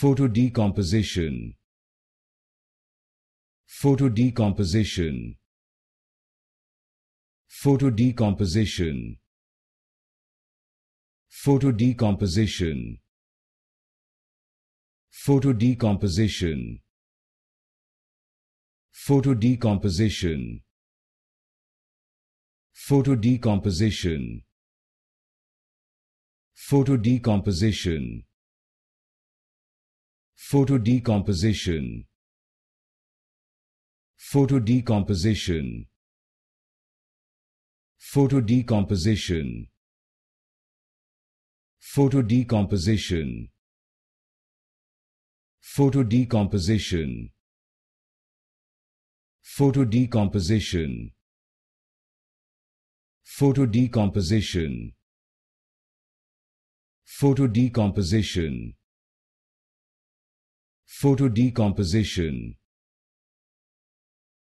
photodecomposition photodecomposition photodecomposition photodecomposition photodecomposition photodecomposition photodecomposition photodecomposition photodecomposition photodecomposition photodecomposition photodecomposition photodecomposition photodecomposition photodecomposition photodecomposition Photo decomposition.